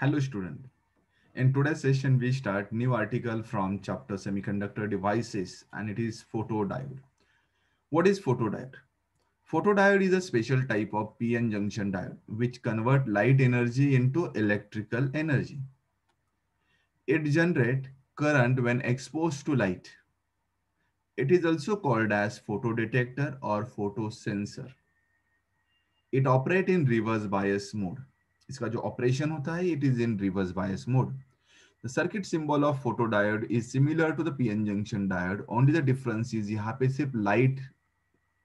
Hello student. In today's session, we start new article from chapter semiconductor devices and it is photodiode. What is photodiode? Photodiode is a special type of PN junction diode which convert light energy into electrical energy. It generates current when exposed to light. It is also called as photodetector or photosensor. It operates in reverse bias mode इसका जो operation होता है it is in reverse bias mode the circuit symbol of photo diode is similar to the PN junction diode only the difference is यहां पे सिर्फ light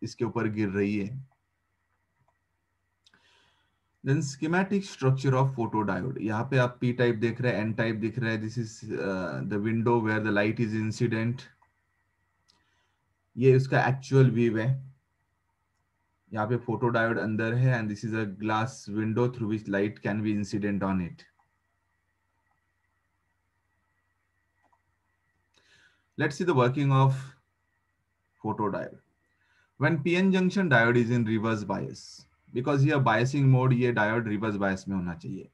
इसके ऊपर गिर रही है then schematic structure of photo diode यहाँ पे आप पी टाइप देख रहे हैं एन टाइप दिख रहा है this is the window where the light is incident ये उसका एक्चुअल व्यू है यहाँ पे फोटो डायोड अंदर है and this is a glass window through which light can be incident on it let's see the working of photo diode when PN junction diode is in reverse bias because ये biasing mode ये diode reverse bias में होना चाहिए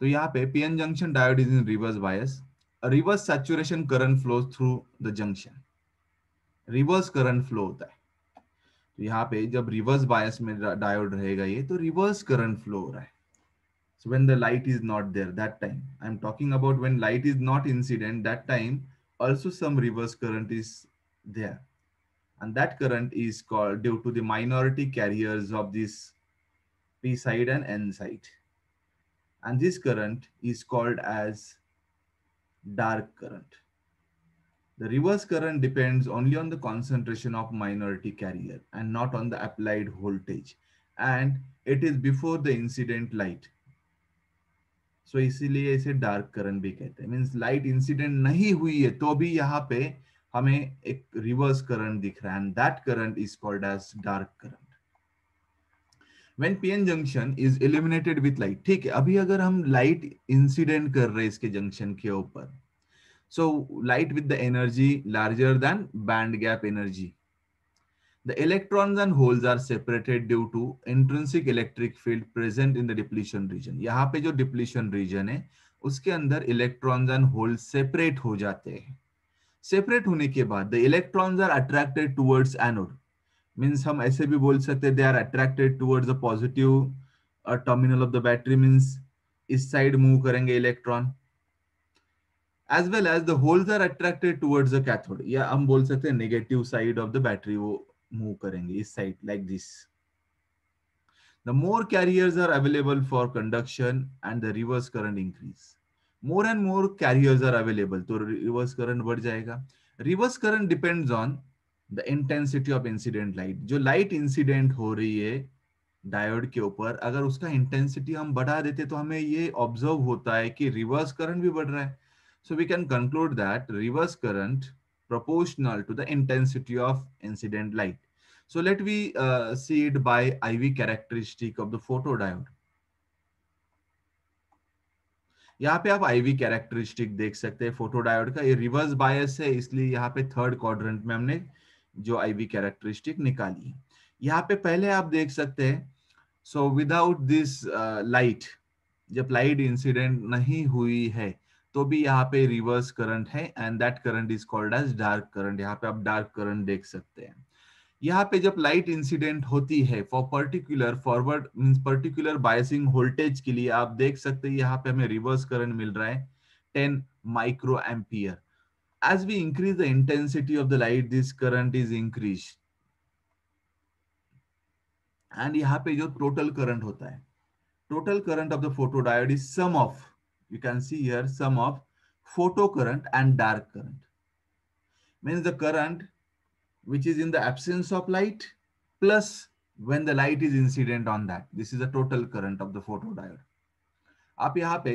तो यहाँ पे PN junction diode is in reverse bias reverse saturation current flow through the junction reverse current flow होता है तो यहाँ पे जब रिवर्स बायस में डायोड रहेगा ये तो रिवर्स करंट फ्लो हो रहा है so when the light is not there that time I am talking about when light is not incident that time also some reverse current is there and that current is called due to the minority carriers of this P side and N side and this current is called as dark current The reverse current depends only on the concentration of minority carrier and not on the applied voltage. And it is before the incident light. So, इसीलिए इसे dark current भी कहते हैं. Means light incident नहीं हुई है, तो भी यहाँ पे हमें एक reverse current दिख रहा है. And that current is called as dark current. When PN junction is illuminated with light, ठीक है. अभी अगर हम light incident कर रहे हैं इसके junction के ऊपर, So light with the energy larger than band gap energy. The electrons and holes are separated due to intrinsic electric field present in the depletion region. यहाँ pe jo depletion region hai uske andar electrons and holes separate ho jate hain separate hone ke baad the electrons are attracted towards anode means hum aise bhi bol sakte they are attracted towards the positive uh, terminal of the battery means इस side move करेंगे electron as well as the holes are attracted towards the cathode या हम बोल सकते हैं negative side of the battery वो move करेंगे इस side like this the more carriers are available for conduction and the reverse current increase more and more carriers are available तो reverse current बढ़ जाएगा reverse current depends on the intensity of incident light जो light incident हो रही है diode के ऊपर अगर उसका इंटेंसिटी हम बढ़ा देते तो हमें ये ऑब्जर्व होता है कि रिवर्स करंट भी बढ़ रहा है So we can conclude that reverse current proportional to the intensity of incident light. So let we uh, see it by IV characteristic of the photodiode. यहाँ पे आप आईवी कैरेक्टरिस्टिक देख सकते हैं फोटोडायोड का ये रिवर्स बायस है इसलिए यहाँ पे थर्ड क्वाड्रेंट में हमने जो आईवी कैरेक्टरिस्टिक निकाली है यहाँ पे पहले आप देख सकते हैं सो विदाउट दिस लाइट जब लाइट इंसिडेंट नहीं हुई है तो भी यहाँ पे रिवर्स करंट है and that current is called as dark current यहाँ पे आप डार्क करंट देख सकते हैं यहाँ पे जब लाइट इंसिडेंट होती है for particular forward mean particular biasing voltage के लिए आप देख सकते हैं यहाँ पे हमें रिवर्स करंट मिल रहा है ten micro ampere as we increase the intensity of the light this current is increase and यहाँ पे जो टोटल करंट होता है total current of the photodiode is sum of you can see here sum of photo current and dark current. Means the current which is in the absence of light plus when the light is incident on that. This is the total current of the photodiode. आप यहाँ पे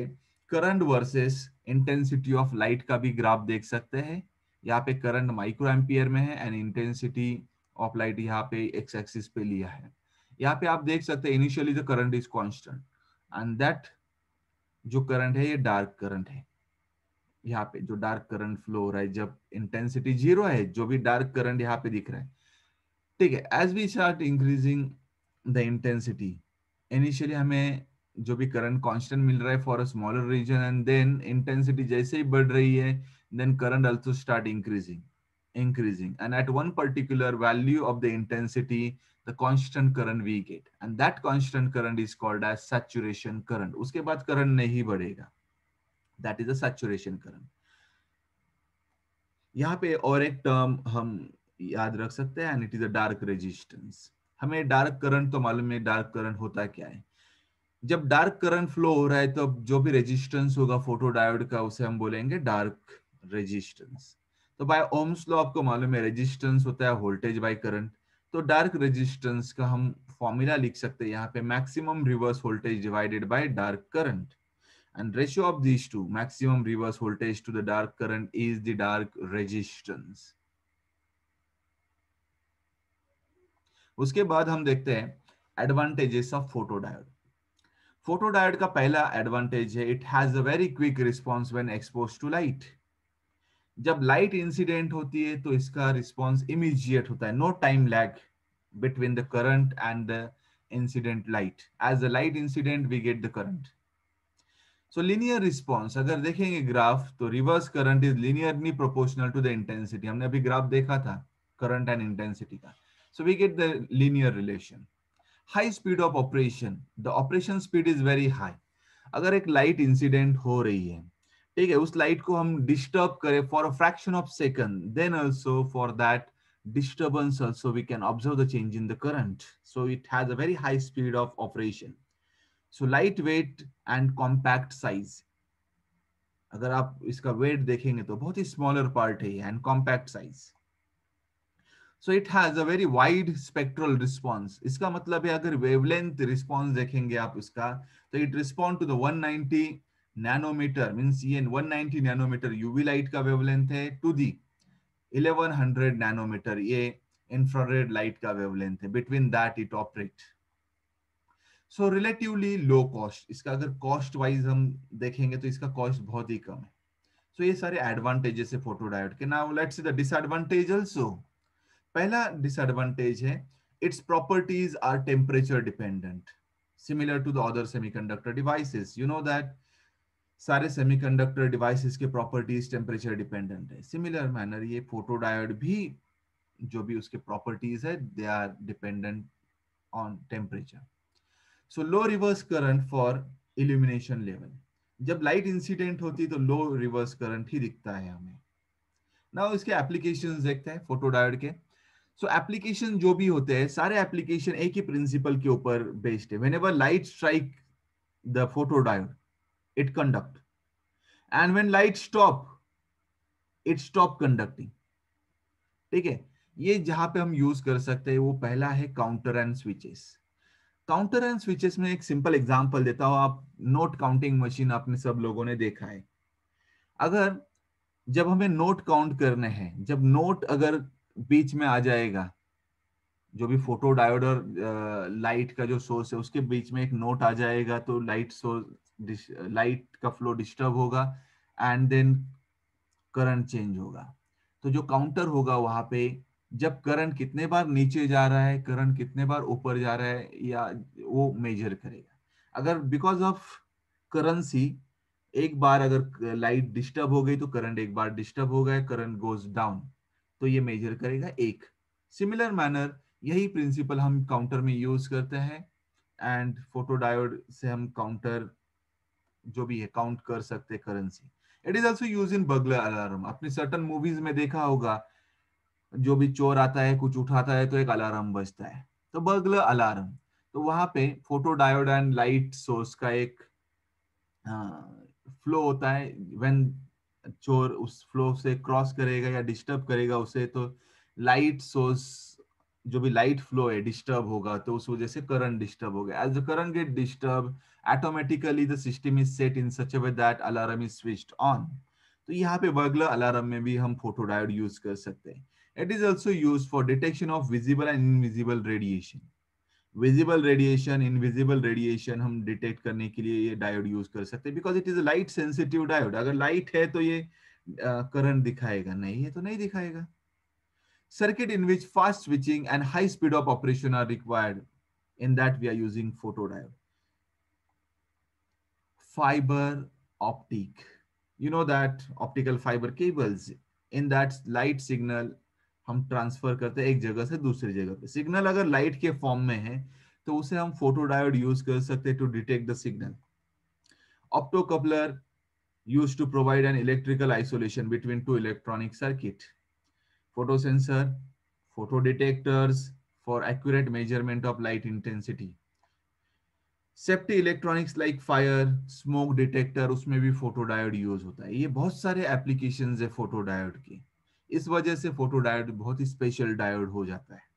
current versus intensity of light का भी graph देख सकते हैं यहाँ पे करंट माइक्रो एम्पियर में है एंड इंटेंसिटी ऑफ लाइट यहाँ पे एक्स एक्सिस पे लिया है यहाँ पे आप देख सकते हैं initially the current is constant and that जो करंट है ये डार्क करंट है यहाँ पे जो डार्क करंट फ्लो हो रहा है जब इंटेंसिटी जीरो है जो भी डार्क करंट यहाँ पे दिख रहा है ठीक है as we start increasing the intensity initially हमें जो भी करंट कांस्टेंट मिल रहा है for a smaller region and then intensity जैसे ही बढ़ रही है then current also start increasing increasing and at one particular value of the intensity the constant current we get and that constant current is called as saturation current uske baad current nahi badhega that is a saturation current yahan pe aur ek term hum yaad rakh sakte hain and it is a dark resistance hame dark current to malum hai dark current hota kya hai जब dark current flow हो रहा है तो जो भी resistance होगा photodiode का उसे हम बोलेंगे डार्क रेजिस्टेंस तो बाय ओम्स लॉ आपको मालूम है रेजिस्टेंस होता है वोल्टेज बाय करंट तो डार्क रेजिस्टेंस का हम फॉर्मूला लिख सकते हैं यहाँ पे maximum reverse voltage divided by dark current and ratio of this to maximum reverse voltage to the dark current is the dark resistance उसके बाद हम देखते हैं एडवांटेजेस ऑफ फोटोडायोड फोटोडायोड का पहला एडवांटेज है it has a very quick response when expose to light जब light incident होती है तो इसका रिस्पॉन्स इमीजिएट होता है no time lag between the current and the incident light as the light incident we get the current so linear response अगर देखेंगे graph तो reverse current is linearly proportional to the intensity हमने अभी graph देखा था current and intensity का so we get the linear relation high speed of operation the operation speed is very high अगर एक लाइट इंसिडेंट हो रही है ठीक है उस लाइट को हम डिस्टर्ब करें for a fraction of second then also for that disturbance disturbance we can observe the change in the current so it has a very high speed of operation so light weight and compact size अगर आप इसका weight देखेंगे तो बहुत ही smaller part है and compact size so it has a very wide spectral response इसका मतलब है अगर वेवलेंथ रिस्पॉन्स देखेंगे आप उसका तो it respond to the 190 nanometer means ये 190 nanometer UV light का wavelength है to the 1100 nanometer ये infrared light का wavelength है between that it operate so relatively low cost इसका अगर cost wise हम देखेंगे तो इसका cost बहुत ही कम है so ये सारे advantages है photodiode के now let's see the disadvantage also पहला disadvantage है its properties are temperature dependent similar to the other semiconductor devices you know that सारे सेमीकंडक्टर डिवाइसेस के प्रॉपर्टीज टेम्परेचर डिपेंडेंट है सिमिलर मैनर ये फोटोडायोड भी जो भी उसके प्रॉपर्टीज है they are dependent on temperature so low reverse current for illumination level जब लाइट इंसिडेंट होती तो लो रिवर्स करंट ही दिखता है हमें ना इसके एप्लीकेशन देखते हैं फोटोडायोड के सो so, एप्लीकेशन जो भी होते हैं सारे एप्लीकेशन एक ही प्रिंसिपल के ऊपर बेस्ड है whenever light strike the photodiode it conduct and when light stop it stop conducting ठीक है ये जहां पे हम यूज कर सकते हैं वो पहला है counter and switches counter and switches में एक सिंपल एग्जांपल देता हूं आप नोट काउंटिंग मशीन आपने सब लोगों ने देखा है अगर जब हमें नोट काउंट करने हैं जब नोट अगर बीच में आ जाएगा जो भी फोटो डायोड और लाइट का जो सोर्स है उसके बीच में एक नोट आ जाएगा तो लाइट सोर्स लाइट का फ्लो डिस्टर्ब होगा एंड देन करंट चेंज होगा तो जो काउंटर होगा वहां पे जब करंट कितने बार नीचे जा रहा है करंट कितने बार ऊपर जा रहा है या वो मेजर करेगा अगर बिकॉज ऑफ करंसी एक बार अगर लाइट डिस्टर्ब हो गई तो करंट एक बार डिस्टर्ब हो गया करंट गोज डाउन तो ये मेजर करेगा एक सिमिलर मैनर यही प्रिंसिपल हम काउंटर में यूज करते हैं एंड फोटोडायोड से हम काउंटर जो भी है काउंट कर सकते currency it is also use in burglar alarm आपने सर्टन मूवीज में देखा होगा जो भी चोर आता है कुछ उठाता है तो एक अलार्म बजता है तो बगलर अलार्म तो वहां पे photo diode and light source का एक फ्लो होता है व्हेन चोर उस फ्लो से क्रॉस करेगा या डिस्टर्ब करेगा उसे तो लाइट सोर्स जो भी लाइट फ्लो है डिस्टर्ब होगा तो उस वजह से करंट डिस्टर्ब हो गया as the current get disturb automatically the system is set in such a way that alarm is switched on तो यहाँ पे बर्गलर अलार्म में भी हम फोटोडायोड यूज कर सकते हैं it is also use for detection of visible and invisible radiation visible radiation invisible radiation हम डिटेक्ट करने के लिए ये डायोड यूज कर सकते हैं because it is a light sensitive diode अगर लाइट है तो ये करंट uh, दिखाएगा नहीं है तो नहीं दिखाएगा circuit in which fast switching and high speed of operation are required. In that we are using photodiode. Fiber optic. You know that optical fiber cables, in that light signal हम transfer करते हैं एक जगह से दूसरी जगह पे signal अगर लाइट के फॉर्म में है तो उसे हम फोटोडायोड यूज कर सकते हैं to detect the signal optocoupler used to provide an electrical isolation between two electronic circuit photo sensor, photo detectors for accurate measurement of light intensity. Safety electronics like fire smoke detector उसमें भी photo diode use होता है ये बहुत सारे application है photo diode के इस वजह से फोटो डायोड बहुत ही स्पेशल डायोड हो जाता है